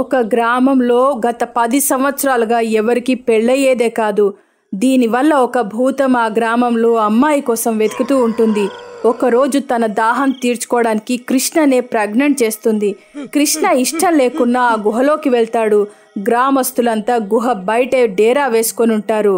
ఒక గ్రామంలో గత పది సంవత్సరాలుగా ఎవరికి పెళ్ళయ్యేదే కాదు దీనివల్ల ఒక భూతం ఆ గ్రామంలో అమ్మాయి కోసం వెతుకుతూ ఉంటుంది ఒకరోజు తన దాహం తీర్చుకోవడానికి కృష్ణనే ప్రెగ్నెంట్ చేస్తుంది కృష్ణ ఇష్టం లేకున్నా ఆ గుహలోకి వెళ్తాడు గ్రామస్తులంతా గుహ బయటే డేరా వేసుకొని ఉంటారు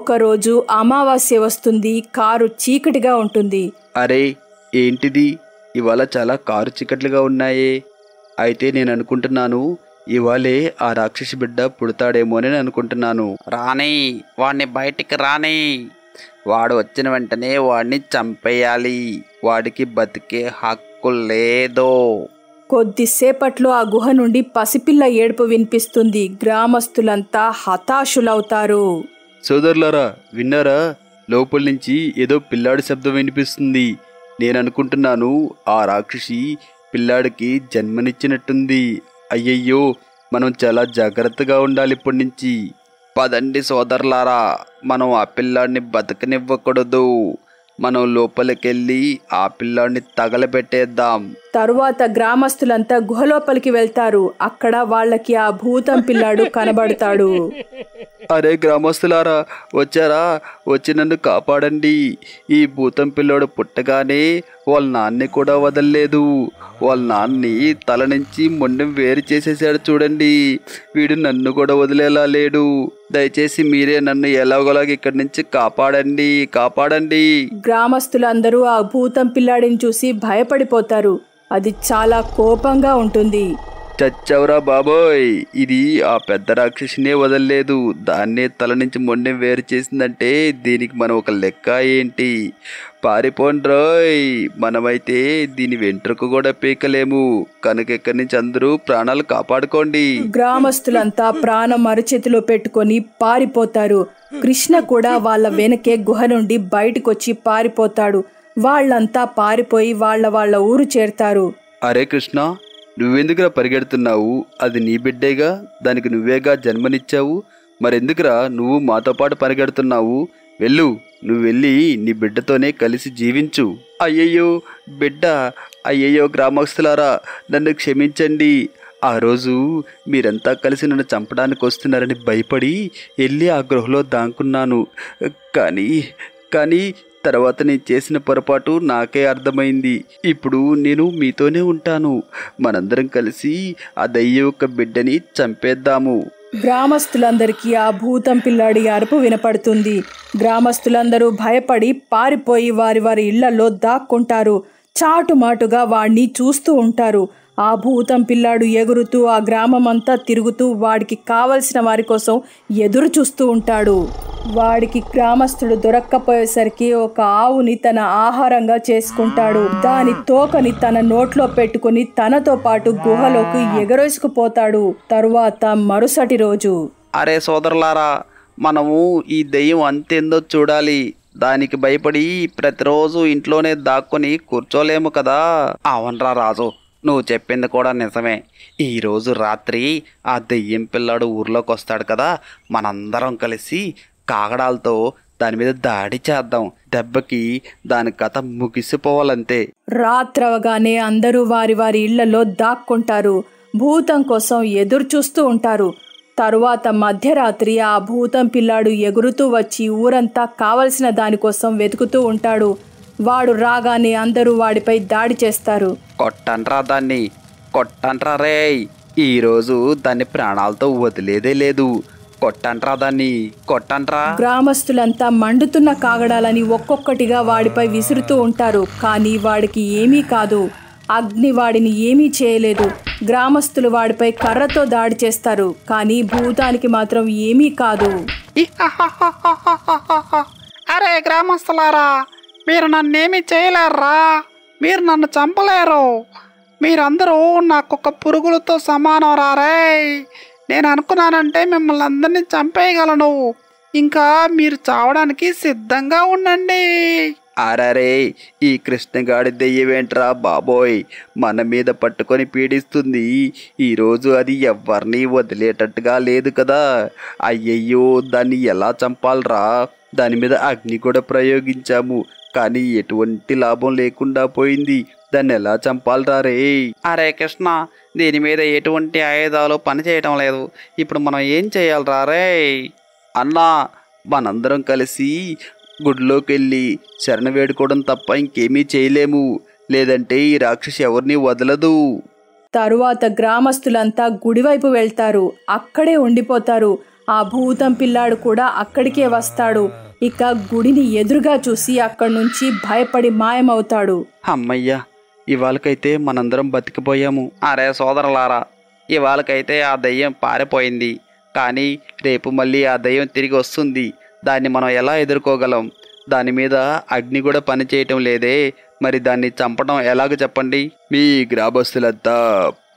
ఒకరోజు అమావాస్య వస్తుంది కారు చీకటిగా ఉంటుంది అరే ఏంటిది ఇవాళ చాలా కారు చీకట్లుగా ఉన్నాయే అయితే నేను అనుకుంటున్నాను ఇవాళే ఆ రాక్షసి బిడ్డ పుడతాడేమో అని అనుకుంటున్నాను రాని వాడిని బయటికి రాని వాడు వచ్చిన వెంటనే వాడిని చంపేయాలి వాడికి బతికే హక్కు లేదో కొద్దిసేపట్లో ఆ గుహ నుండి పసిపిల్ల ఏడుపు వినిపిస్తుంది గ్రామస్తులంతా హతాశులవుతారు సోదరులారా విన్నారా లోపల నుంచి ఏదో పిల్లాడి శబ్దం వినిపిస్తుంది నేను అనుకుంటున్నాను ఆ రాక్షసి పిల్లాడికి జన్మనిచ్చినట్టుంది అయ్యయ్యో మనం చాలా జాగ్రత్తగా ఉండాలి ఇప్పటి నుంచి పదండి సోదరులారా మనం ఆ పిల్లాడిని బతకనివ్వకూడదు మనం లోపలికెళ్ళి ఆ పిల్లాడిని తగలబెట్టేద్దాం తరువాత గ్రామస్తులంతా గుహలోపలికి వెళ్తారు అక్కడ వాళ్ళకి ఆ భూతం పిల్లాడు కనబడతాడు అరే గ్రామస్తులారా వచ్చారా వచ్చి నన్ను కాపాడండి ఈ భూతం పిల్లోడు పుట్టగానే వాళ్ళ నాన్ని కూడా వదలలేదు వాళ్ళ నాన్ని తల నుంచి మొండెం వేరు చేసేసాడు చూడండి వీడు నన్ను కూడా వదిలేలా లేడు దయచేసి మీరే నన్ను ఎలాగోలాగ ఇక్కడి నుంచి కాపాడండి కాపాడండి గ్రామస్తులందరూ ఆ భూతం పిల్లాడిని చూసి భయపడిపోతారు అది చాలా కోపంగా ఉంటుంది చచ్చవరా బాబోయ్ ఇది ఆ పెద్ద రాక్షసినే వదలలేదు దాన్నే తల నుంచి మొండెం వేరు చేసిందంటే దీనికి మనం ఒక లెక్క ఏంటి పారిపోండ్రోయ్ మనమైతే దీని వెంట్రుకు కూడా పీకలేము కనుక ఎక్కడి నుంచి అందరూ ప్రాణాలు కాపాడుకోండి గ్రామస్తులంతా ప్రాణం అరచేతిలో పెట్టుకొని పారిపోతారు కృష్ణ కూడా వాళ్ళ వెనకే గుహ నుండి బయటకొచ్చి పారిపోతాడు వాళ్ళంతా పారిపోయి వాళ్ళ వాళ్ళ ఊరు చేరతారు అరే కృష్ణ నువ్వెందుకురా పరిగెడుతున్నావు అది నీ బిడ్డేగా దానికి నువ్వేగా జన్మనిచ్చావు మరెందుకురా నువ్వు మాతో పాటు పరిగెడుతున్నావు వెళ్ళు నువ్వు వెళ్ళి నీ బిడ్డతోనే కలిసి జీవించు అయ్యయ్యో బిడ్డ అయ్యయ్యో గ్రామస్తులారా నన్ను క్షమించండి ఆ రోజు మీరంతా కలిసి నన్ను చంపడానికి వస్తున్నారని భయపడి వెళ్ళి ఆ గృహలో దాంకున్నాను కానీ కానీ తర్వాత నేను చేసిన పొరపాటు నాకే అర్థమైంది ఇప్పుడు నేను మీతోనే ఉంటాను మనందరం కలిసి ఆ దయ్య యొక్క బిడ్డని చంపేద్దాము గ్రామస్తులందరికీ ఆ భూతం పిల్లాడి అరుపు వినపడుతుంది గ్రామస్తులందరూ భయపడి పారిపోయి వారి వారి ఇళ్లలో దాక్కుంటారు చాటుమాటుగా వాణ్ణి చూస్తూ ఉంటారు ఆ భూతం పిల్లాడు ఎగురుతూ ఆ అంతా తిరుగుతూ వాడికి కావలసిన వారి కోసం ఎదురు చూస్తూ ఉంటాడు వాడికి గ్రామస్తుడు దొరక్కపోయేసరికి ఒక ఆవుని తన ఆహారంగా చేసుకుంటాడు దాని తోకని తన నోట్లో పెట్టుకుని తనతో పాటు గుహలోకి ఎగరేసుకుపోతాడు తరువాత మరుసటి రోజు అరే సోదరులారా మనము ఈ దెయ్యం అంతేందో చూడాలి దానికి భయపడి ప్రతిరోజు ఇంట్లోనే దాక్కుని కూర్చోలేము కదా అవన్రా రాజు నువ్వు చెప్పింది కూడా నిజమే ఈరోజు రాత్రి ఆ దెయ్యం పిల్లాడు ఊర్లోకి వస్తాడు కదా మనందరం కలిసి కాగడాలతో దాని మీద దాడి చేద్దాం దెబ్బకి దాని కథ ముగిసిపోవాలంతే రాత్రవగానే అందరూ వారి వారి ఇళ్లలో దాక్కుంటారు భూతం కోసం ఎదురు చూస్తూ ఉంటారు తరువాత మధ్యరాత్రి ఆ భూతం పిల్లాడు ఎగురుతూ వచ్చి ఊరంతా కావలసిన దానికోసం వెతుకుతూ ఉంటాడు వాడు రాగానే అందరూ వాడిపై దాడి చేస్తారు కొట్టండ్రా దాన్ని కొట్టండ్రా రే ఈరోజు దాన్ని ప్రాణాలతో వదిలేదే లేదు కొట్టంట్రా దాన్ని కొట్టంట్రా గ్రామస్తులంతా మండుతున్న కాగడాలని ఒక్కొక్కటిగా వాడిపై విసురుతూ ఉంటారు కానీ వాడికి ఏమీ కాదు అగ్ని వాడిని ఏమీ చేయలేదు గ్రామస్తులు వాడిపై కర్రతో దాడి చేస్తారు కానీ భూతానికి మాత్రం ఏమీ కాదు అరే గ్రామస్తులారా మీరు నన్నేమి చేయలేరా మీరు నన్ను చంపలేరు మీరందరూ నాకు ఒక పురుగులతో సమానం రారే నేను అనుకున్నానంటే మిమ్మల్ని అందరినీ చంపేయగలను ఇంకా మీరు చావడానికి సిద్ధంగా ఉండండి అరరే ఈ కృష్ణగాడి దెయ్యవేంట్రా బాబోయ్ మన మీద పట్టుకొని పీడిస్తుంది ఈరోజు అది ఎవరిని వదిలేటట్టుగా లేదు కదా అయ్యయ్యో దాన్ని ఎలా చంపాలరా దాని మీద అగ్ని కూడా ప్రయోగించాము కానీ ఎటువంటి లాభం లేకుండా పోయింది దాన్ని ఎలా చంపాలరా రే అరే కృష్ణ దీని మీద ఎటువంటి ఆయుధాలు పనిచేయటం లేదు ఇప్పుడు మనం ఏం చేయాలరా రే అన్నా మనందరం కలిసి గుడిలోకి వెళ్ళి శరణ వేడుకోవడం తప్ప ఇంకేమీ చేయలేము లేదంటే ఈ రాక్షసి ఎవరిని వదలదు తరువాత గ్రామస్తులంతా గుడివైపు వెళ్తారు అక్కడే ఉండిపోతారు ఆ భూతం పిల్లాడు కూడా అక్కడికే వస్తాడు ఇక గుడిని ఎదురుగా చూసి అక్కడి నుంచి భయపడి మాయమవుతాడు అమ్మయ్యా ఇవాళకైతే మనందరం బతికిపోయాము అరే సోదరులారా ఇవాళకైతే ఆ దయ్యం పారిపోయింది కానీ రేపు మళ్ళీ ఆ దయ్యం తిరిగి వస్తుంది దాన్ని మనం ఎలా ఎదుర్కోగలం దాని మీద అగ్ని కూడా పనిచేయటం లేదే మరి దాన్ని చంపడం ఎలాగ చెప్పండి మీ గ్రామస్తులంతా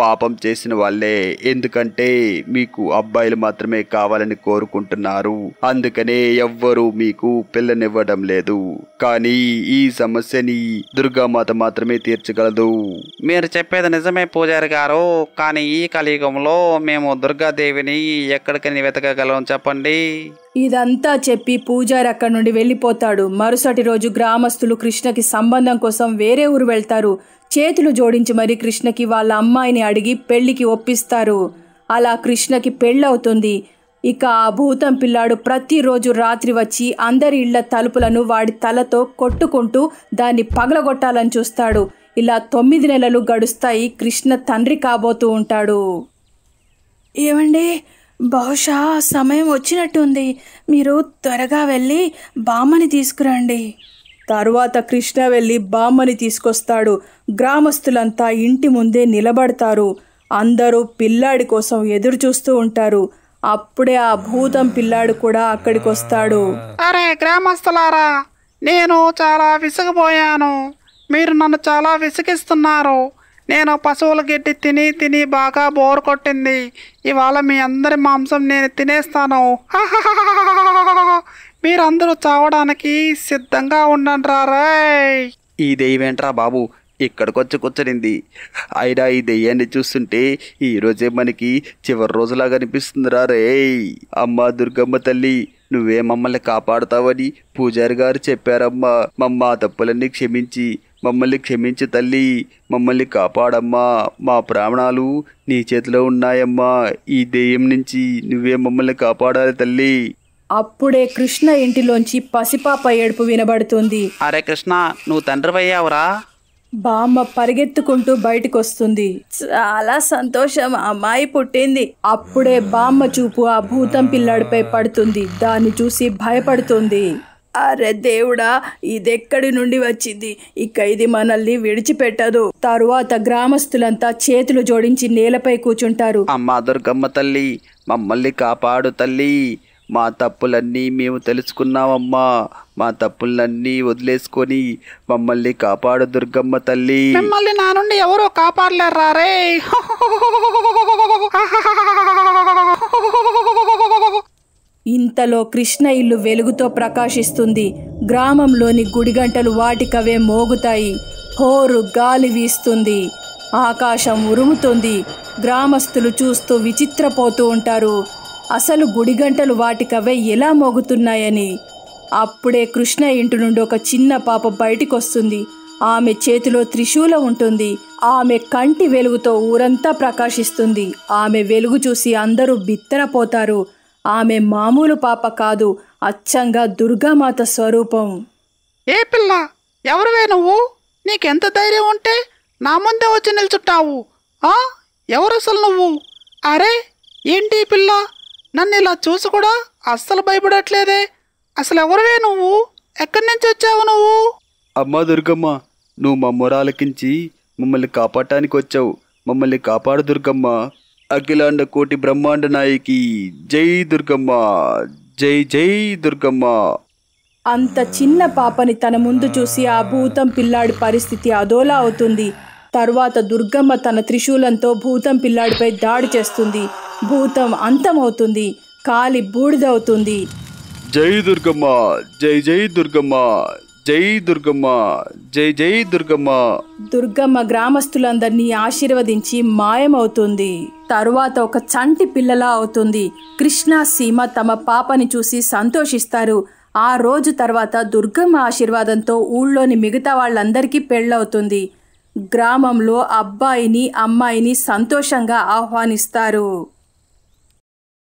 పాపం చేసిన వాళ్ళే ఎందుకంటే మీకు అబ్బాయిలు మాత్రమే కావాలని కోరుకుంటున్నారు అందుకనే ఎవ్వరూ మీకు పిల్లనివ్వడం లేదు కానీ ఈ సమస్యని దుర్గామాత మాత్రమే తీర్చగలదు మీరు చెప్పేది నిజమే పూజారి గారు కానీ ఈ కలియుగంలో మేము దుర్గాదేవిని ఎక్కడికని వెతకగలం చెప్పండి ఇదంతా చెప్పి పూజారి అక్కడి నుండి వెళ్ళిపోతాడు మరుసటి రోజు గ్రామస్తులు కృష్ణకి సంబంధం కోసం వేరే ఊరు వెళ్తారు చేతులు జోడించి మరీ కృష్ణకి వాళ్ళ అమ్మాయిని అడిగి పెళ్లికి ఒప్పిస్తారు అలా కృష్ణకి పెళ్ళవుతుంది ఇక ఆ భూతం పిల్లాడు ప్రతిరోజు రాత్రి వచ్చి అందరి ఇళ్ల తలుపులను వాడి తలతో కొట్టుకుంటూ దాన్ని పగలగొట్టాలని చూస్తాడు ఇలా తొమ్మిది నెలలు గడుస్తాయి కృష్ణ తండ్రి కాబోతూ ఉంటాడు ఏమండి బహుశా సమయం వచ్చినట్టుంది మీరు త్వరగా వెళ్ళి బామ్మని తీసుకురండి తర్వాత కృష్ణ వెళ్ళి బామ్మని తీసుకొస్తాడు గ్రామస్తులంతా ఇంటి ముందే నిలబడతారు అందరూ పిల్లాడి కోసం ఎదురు చూస్తూ ఉంటారు అప్పుడే ఆ భూతం పిల్లాడు కూడా అక్కడికి వస్తాడు అరే గ్రామస్తులారా నేను చాలా విసుగుపోయాను మీరు నన్ను చాలా విసిగిస్తున్నారు నేను పశువుల గడ్డి తిని తిని బాగా బోర్ కొట్టింది ఇవాళ మీ అందరి మాంసం నేను తినేస్తాను మీరందరూ చావడానికి సిద్ధంగా ఉండండి ఈ దెయ్యమేంట్రా బాబు ఇక్కడికొచ్చి కూర్చొనింది అయినా ఈ దెయ్యాన్ని చూస్తుంటే ఈరోజే మనకి చివరి రోజులాగా అనిపిస్తుందిరా రే అమ్మ దుర్గమ్మ తల్లి నువ్వే మమ్మల్ని కాపాడుతావని పూజారి గారు చెప్పారమ్మా మమ్మ తప్పులన్నీ క్షమించి మమ్మల్ని క్షమించి తల్లి మమ్మల్ని కాపాడమ్మా మా ప్రాణాలు నీ చేతిలో ఉన్నాయమ్మా ఈ దెయ్యం నుంచి నువ్వే మమ్మల్ని కాపాడాలి తల్లి అప్పుడే కృష్ణ ఇంటిలోంచి పసిపాప ఏడుపు వినబడుతుంది అరే కృష్ణ నువ్వు తండ్రివయ్యావురా బామ్మ పరిగెత్తుకుంటూ బయటకొస్తుంది చాలా సంతోషం అమ్మాయి పుట్టింది అప్పుడే బామ్మ చూపు ఆ భూతం పిల్లాడిపై పడుతుంది దాన్ని చూసి భయపడుతుంది అరే దేవుడా ఇదెక్కడి నుండి వచ్చింది ఇక ఇది మనల్ని విడిచిపెట్టదు తరువాత గ్రామస్తులంతా చేతులు జోడించి నేలపై కూర్చుంటారు అమ్మా దుర్గమ్మ తల్లి మమ్మల్ని కాపాడు తల్లి మా తప్పులన్నీ మేము తెలుసుకున్నామమ్మా మా తప్పులన్నీ వదిలేసుకొని మమ్మల్ని కాపాడు దుర్గమ్మ తల్లి మిమ్మల్ని నా నుండి ఎవరో కాపాడలేరా ఇంతలో కృష్ణ ఇల్లు వెలుగుతో ప్రకాశిస్తుంది గ్రామంలోని గుడిగంటలు వాటికవే మోగుతాయి హోరు గాలి వీస్తుంది ఆకాశం ఉరుముతుంది గ్రామస్తులు చూస్తూ విచిత్రపోతూ ఉంటారు అసలు గుడిగంటలు వాటికవే ఎలా మోగుతున్నాయని అప్పుడే కృష్ణ ఇంటి నుండి ఒక చిన్న పాప బయటికొస్తుంది ఆమె చేతిలో త్రిశూలం ఉంటుంది ఆమె కంటి వెలుగుతో ఊరంతా ప్రకాశిస్తుంది ఆమె వెలుగు చూసి అందరూ బిత్తరపోతారు ఆమె మామూలు పాప కాదు అచ్చంగా దుర్గామాత స్వరూపం ఏ పిల్ల ఎవరువే నువ్వు నీకెంత ధైర్యం ఉంటే నా ముందే వచ్చి నిల్చుంటావు ఆ ఎవరు అసలు నువ్వు అరే ఏంటి పిల్ల నన్ను ఇలా చూసి కూడా అస్సలు భయపడట్లేదే అసలు ఎవరువే నువ్వు ఎక్కడి నుంచి వచ్చావు నువ్వు అమ్మా దుర్గమ్మ నువ్వు మా మొరాలకించి మమ్మల్ని కాపాడటానికి వచ్చావు మమ్మల్ని కాపాడు దుర్గమ్మ అఖిలాండ కోటి బ్రహ్మాండ నాయకి జై దుర్గమ్మ జై జై దుర్గమ్మ అంత చిన్న పాపని తన ముందు చూసి ఆ భూతం పిల్లాడి పరిస్థితి అదోలా అవుతుంది తర్వాత దుర్గమ్మ తన త్రిశూలంతో భూతం పిల్లాడిపై దాడి చేస్తుంది భూతం అంతమవుతుంది కాలి బూడిదవుతుంది జై దుర్గమ్మ జై జై దుర్గమ్మ జై దుర్గమ్మ జై జై దుర్గమ్మ దుర్గమ్మ గ్రామస్తులందరినీ ఆశీర్వదించి మాయమవుతుంది తరువాత ఒక చంటి పిల్లలా అవుతుంది కృష్ణ సీమ తమ పాపని చూసి సంతోషిస్తారు ఆ రోజు తర్వాత దుర్గమ్మ ఆశీర్వాదంతో ఊళ్ళోని మిగతా వాళ్ళందరికీ పెళ్ళవుతుంది గ్రామంలో అబ్బాయిని అమ్మాయిని సంతోషంగా ఆహ్వానిస్తారు